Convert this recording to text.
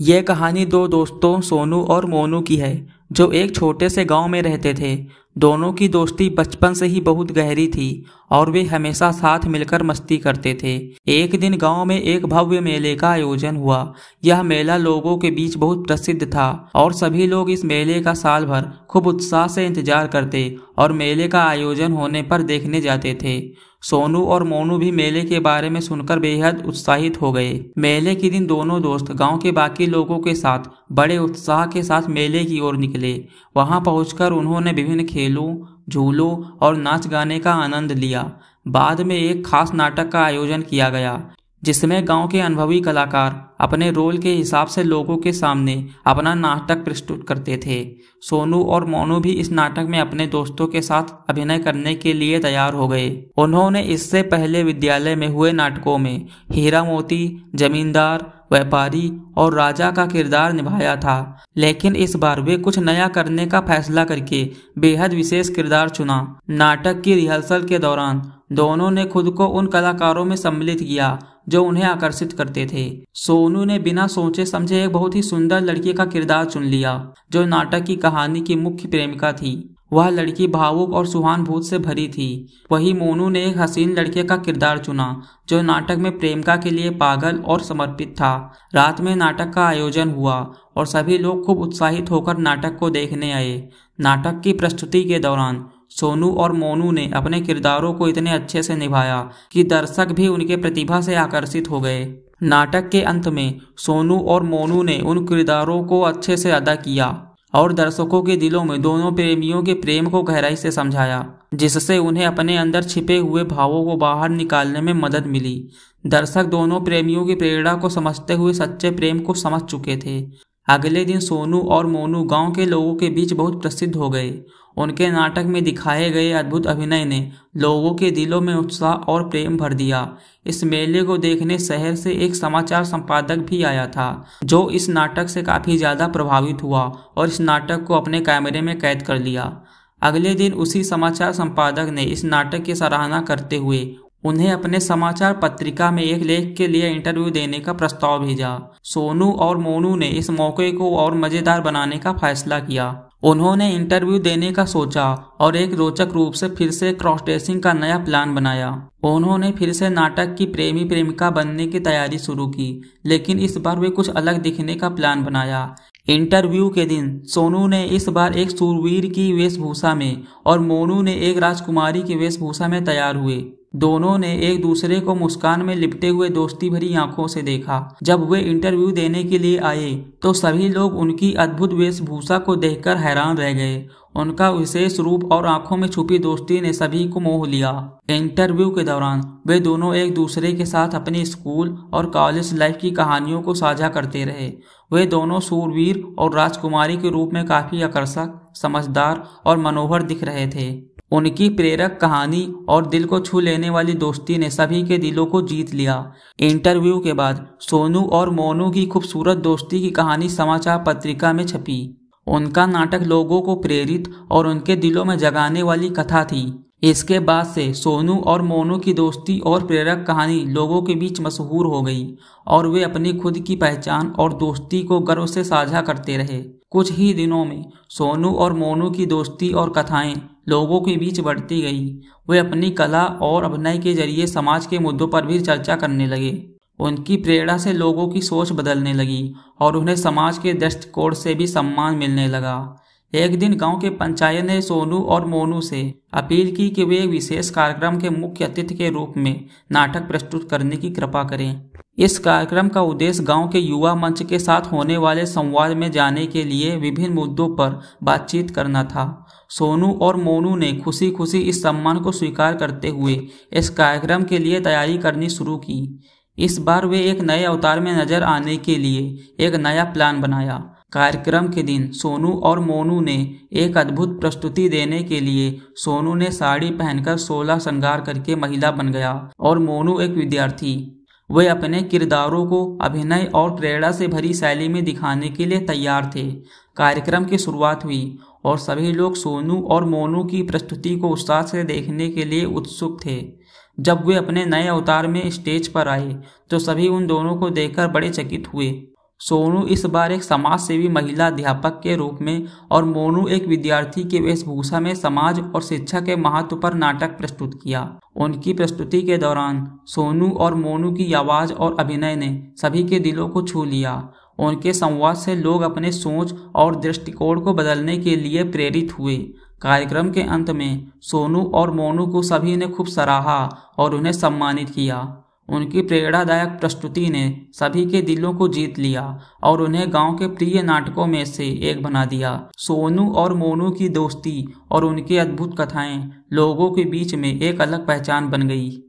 यह कहानी दो दोस्तों सोनू और मोनू की है जो एक छोटे से गांव में रहते थे दोनों की दोस्ती बचपन से ही बहुत गहरी थी और वे हमेशा साथ मिलकर मस्ती करते थे एक दिन गांव में एक भव्य मेले का आयोजन हुआ यह मेला लोगों के बीच बहुत प्रसिद्ध था और सभी लोग इस मेले का साल भर खूब उत्साह से इंतजार करते और मेले का आयोजन होने पर देखने जाते थे सोनू और मोनू भी मेले के बारे में सुनकर बेहद उत्साहित हो गए मेले के दिन दोनों दोस्त गांव के बाकी लोगों के साथ बड़े उत्साह के साथ मेले की ओर निकले वहां पहुंचकर उन्होंने विभिन्न खेलों झूलों और नाच गाने का आनंद लिया बाद में एक खास नाटक का आयोजन किया गया जिसमें गांव के अनुभवी कलाकार अपने रोल के हिसाब से लोगों के सामने अपना नाटक प्रस्तुत करते थे सोनू और मोनू भी इस नाटक में अपने दोस्तों के साथ अभिनय करने के लिए तैयार हो गए उन्होंने इससे पहले विद्यालय में हुए नाटकों में हीरा मोती जमींदार व्यापारी और राजा का किरदार निभाया था लेकिन इस बार वे कुछ नया करने का फैसला करके बेहद विशेष किरदार चुना नाटक की रिहर्सल के दौरान दोनों ने खुद को उन कलाकारों में सम्मिलित किया जो उन्हें आकर्षित करते थे सोनू ने बिना सोचे समझे एक बहुत ही सुंदर लड़की का किरदार चुन लिया जो नाटक की कहानी की मुख्य प्रेमिका थी वह लड़की भावुक और सुहान भूत से भरी थी वही मोनू ने एक हसीन लड़के का किरदार चुना जो नाटक में प्रेमिका के लिए पागल और समर्पित था रात में नाटक का आयोजन हुआ और सभी लोग खूब उत्साहित होकर नाटक को देखने आए नाटक की प्रस्तुति के दौरान सोनू और मोनू ने अपने किरदारों को इतने अच्छे से निभाया कि दर्शक भी उनके प्रतिभा से आकर्षित हो गए नाटक के अंत में सोनू और मोनू ने उन किरदारों को अच्छे से अदा किया और दर्शकों के दिलों में दोनों प्रेमियों के प्रेम को गहराई से समझाया जिससे उन्हें अपने अंदर छिपे हुए भावों को बाहर निकालने में मदद मिली दर्शक दोनों प्रेमियों की प्रेरणा को समझते हुए सच्चे प्रेम को समझ चुके थे अगले दिन सोनू और मोनू गांव के लोगों के बीच बहुत प्रसिद्ध हो गए उनके नाटक में दिखाए गए अद्भुत अभिनय ने लोगों के दिलों में उत्साह और प्रेम भर दिया इस मेले को देखने शहर से एक समाचार संपादक भी आया था जो इस नाटक से काफ़ी ज़्यादा प्रभावित हुआ और इस नाटक को अपने कैमरे में कैद कर लिया अगले दिन उसी समाचार संपादक ने इस नाटक की सराहना करते हुए उन्हें अपने समाचार पत्रिका में एक लेख के लिए इंटरव्यू देने का प्रस्ताव भेजा सोनू और मोनू ने इस मौके को और मजेदार बनाने का फैसला किया उन्होंने इंटरव्यू देने का सोचा और एक रोचक रूप से फिर से क्रॉस ड्रेसिंग का नया प्लान बनाया उन्होंने फिर से नाटक की प्रेमी प्रेमिका बनने की तैयारी शुरू की लेकिन इस बार वे कुछ अलग दिखने का प्लान बनाया इंटरव्यू के दिन सोनू ने इस बार एक सूरवीर की वेशभूषा में और मोनू ने एक राजकुमारी की वेशभूषा में तैयार हुए दोनों ने एक दूसरे को मुस्कान में लिपटे हुए दोस्ती भरी आंखों से देखा जब वे इंटरव्यू देने के लिए आए तो सभी लोग उनकी अद्भुत वेशभूषा को देखकर हैरान रह गए उनका विशेष रूप और आंखों में छुपी दोस्ती ने सभी को मोह लिया इंटरव्यू के दौरान वे दोनों एक दूसरे के साथ अपने स्कूल और कॉलेज लाइफ की कहानियों को साझा करते रहे वे दोनों सूरवीर और राजकुमारी के रूप में काफी आकर्षक समझदार और मनोहर दिख रहे थे उनकी प्रेरक कहानी और दिल को छू लेने वाली दोस्ती ने सभी के दिलों को जीत लिया इंटरव्यू के बाद सोनू और मोनू की खूबसूरत दोस्ती की कहानी समाचार पत्रिका में छपी उनका नाटक लोगों को प्रेरित और उनके दिलों में जगाने वाली कथा थी इसके बाद से सोनू और मोनू की दोस्ती और प्रेरक कहानी लोगों के बीच मशहूर हो गई और वे अपनी खुद की पहचान और दोस्ती को गर्व से साझा करते रहे कुछ ही दिनों में सोनू और मोनू की दोस्ती और कथाएं लोगों के बीच बढ़ती गई वे अपनी कला और अभिनय के जरिए समाज के मुद्दों पर भी चर्चा करने लगे उनकी प्रेरणा से लोगों की सोच बदलने लगी और उन्हें समाज के दृष्टिकोण से भी सम्मान मिलने लगा एक दिन गांव के पंचायत ने सोनू और मोनू से अपील की कि वे विशेष कार्यक्रम के मुख्य अतिथि के रूप में नाटक प्रस्तुत करने की कृपा करें इस कार्यक्रम का उद्देश्य गांव के युवा मंच के साथ होने वाले संवाद में जाने के लिए विभिन्न मुद्दों पर बातचीत करना था सोनू और मोनू ने खुशी खुशी इस सम्मान को स्वीकार करते हुए इस कार्यक्रम के लिए तैयारी करनी शुरू की इस बार वे एक नए अवतार में नजर आने के लिए एक नया प्लान बनाया कार्यक्रम के दिन सोनू और मोनू ने एक अद्भुत प्रस्तुति देने के लिए सोनू ने साड़ी पहनकर सोलह श्रृंगार करके महिला बन गया और मोनू एक विद्यार्थी वे अपने किरदारों को अभिनय और प्रेरणा से भरी शैली में दिखाने के लिए तैयार थे कार्यक्रम की शुरुआत हुई और सभी लोग सोनू और मोनू की प्रस्तुति को उत्साह से देखने के लिए उत्सुक थे जब वे अपने नए अवतार में स्टेज पर आए तो सभी उन दोनों को देखकर बड़े चकित हुए सोनू इस बार एक समाज सेवी महिला अध्यापक के रूप में और मोनू एक विद्यार्थी के वेशभूषा में समाज और शिक्षा के महत्व पर नाटक प्रस्तुत किया उनकी प्रस्तुति के दौरान सोनू और मोनू की आवाज और अभिनय ने सभी के दिलों को छू लिया उनके संवाद से लोग अपने सोच और दृष्टिकोण को बदलने के लिए प्रेरित हुए कार्यक्रम के अंत में सोनू और मोनू को सभी ने खूब सराहा और उन्हें सम्मानित किया उनकी प्रेरणादायक प्रस्तुति ने सभी के दिलों को जीत लिया और उन्हें गांव के प्रिय नाटकों में से एक बना दिया सोनू और मोनू की दोस्ती और उनकी अद्भुत कथाएं लोगों के बीच में एक अलग पहचान बन गई